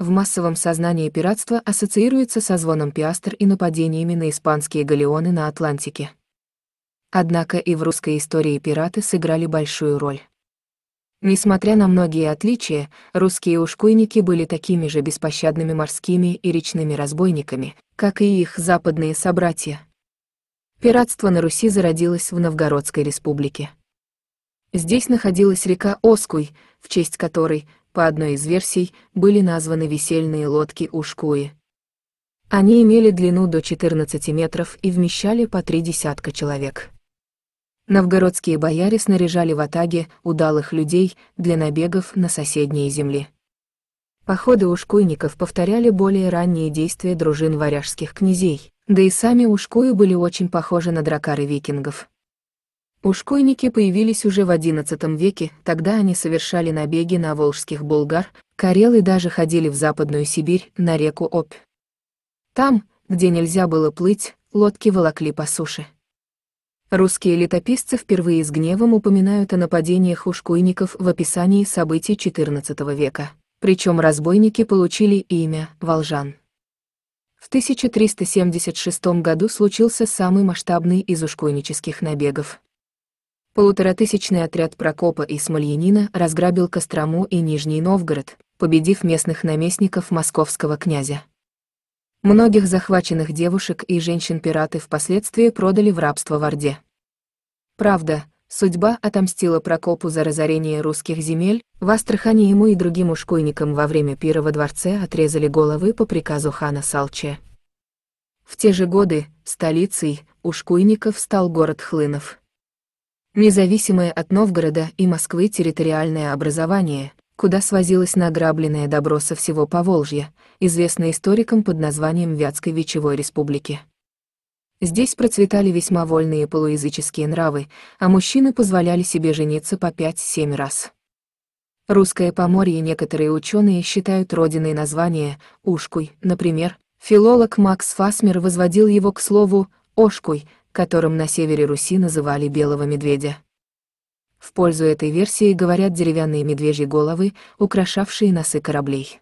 В массовом сознании пиратство ассоциируется со звоном пиастр и нападениями на испанские галеоны на Атлантике. Однако и в русской истории пираты сыграли большую роль. Несмотря на многие отличия, русские ушкуйники были такими же беспощадными морскими и речными разбойниками, как и их западные собратья. Пиратство на Руси зародилось в Новгородской республике. Здесь находилась река Оскуй, в честь которой по одной из версий, были названы весельные лодки Ушкуи. Они имели длину до 14 метров и вмещали по три десятка человек. Новгородские бояре снаряжали в атаге удалых людей для набегов на соседние земли. Походы ушкуйников повторяли более ранние действия дружин варяжских князей, да и сами ушкуи были очень похожи на дракары викингов. Ушкойники появились уже в XI веке, тогда они совершали набеги на волжских булгар, карел даже ходили в Западную Сибирь, на реку Обь. Там, где нельзя было плыть, лодки волокли по суше. Русские летописцы впервые с гневом упоминают о нападениях ушкуйников в описании событий XIV века. Причем разбойники получили имя «Волжан». В 1376 году случился самый масштабный из ушкуйнических набегов. Полуторатысячный отряд Прокопа и Смольянина разграбил Кострому и Нижний Новгород, победив местных наместников московского князя. Многих захваченных девушек и женщин пираты впоследствии продали в рабство в Орде. Правда, судьба отомстила Прокопу за разорение русских земель, в Астрахани ему и другим ушкуйникам во время пира во дворце отрезали головы по приказу хана Салче. В те же годы столицей ушкуйников стал город Хлынов. Независимое от Новгорода и Москвы территориальное образование, куда свозилось награбленное добро со всего Поволжья, известно историкам под названием Вятской Вечевой Республики. Здесь процветали весьма вольные полуязыческие нравы, а мужчины позволяли себе жениться по 5-7 раз. Русское поморье некоторые ученые считают родиной названия «Ушкуй», например, филолог Макс Фасмер возводил его к слову «Ошкуй», которым на севере Руси называли белого медведя. В пользу этой версии говорят деревянные медвежьи головы, украшавшие носы кораблей.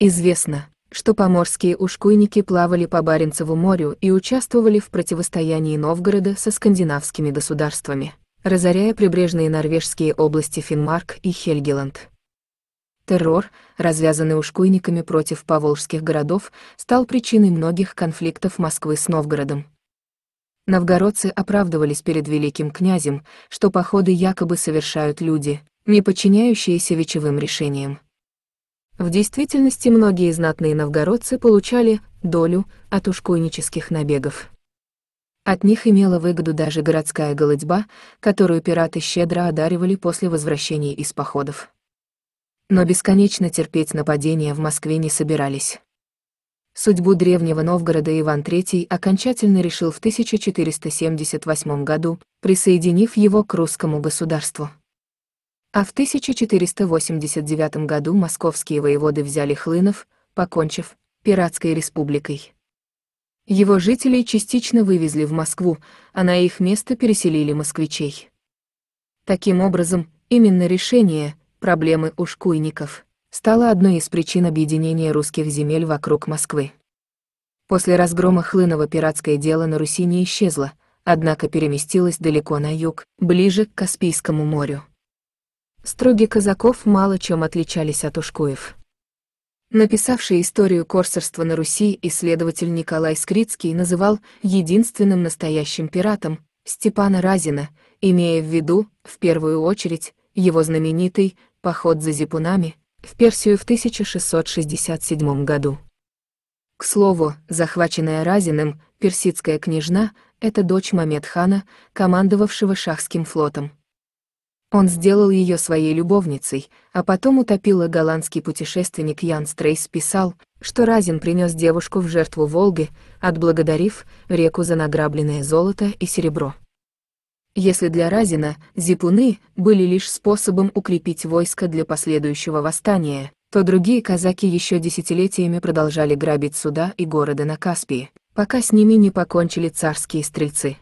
Известно, что поморские ушкуйники плавали по Баренцеву морю и участвовали в противостоянии Новгорода со скандинавскими государствами, разоряя прибрежные норвежские области Финмарк и Хельгеланд. Террор, развязанный ушкуйниками против поволжских городов, стал причиной многих конфликтов Москвы с Новгородом, Новгородцы оправдывались перед великим князем, что походы якобы совершают люди, не подчиняющиеся вечевым решениям. В действительности многие знатные новгородцы получали долю от ушкуйнических набегов. От них имела выгоду даже городская голодьба, которую пираты щедро одаривали после возвращения из походов. Но бесконечно терпеть нападения в Москве не собирались. Судьбу древнего Новгорода Иван III окончательно решил в 1478 году, присоединив его к русскому государству. А в 1489 году московские воеводы взяли Хлынов, покончив пиратской республикой. Его жителей частично вывезли в Москву, а на их место переселили москвичей. Таким образом, именно решение проблемы ушкуйников стала одной из причин объединения русских земель вокруг Москвы. После разгрома Хлынова пиратское дело на Руси не исчезло, однако переместилось далеко на юг, ближе к Каспийскому морю. Строги казаков мало чем отличались от ушкуев. Написавший историю корсарства на Руси исследователь Николай Скрицкий называл единственным настоящим пиратом Степана Разина, имея в виду, в первую очередь, его знаменитый «Поход за зипунами», в Персию в 1667 году. К слову, захваченная Разиным, персидская княжна – это дочь Мамедхана, командовавшего шахским флотом. Он сделал ее своей любовницей, а потом утопила голландский путешественник Ян Стрейс писал, что Разин принес девушку в жертву Волги, отблагодарив реку за награбленное золото и серебро. Если для Разина зипуны были лишь способом укрепить войско для последующего восстания, то другие казаки еще десятилетиями продолжали грабить суда и города на Каспии, пока с ними не покончили царские стрельцы.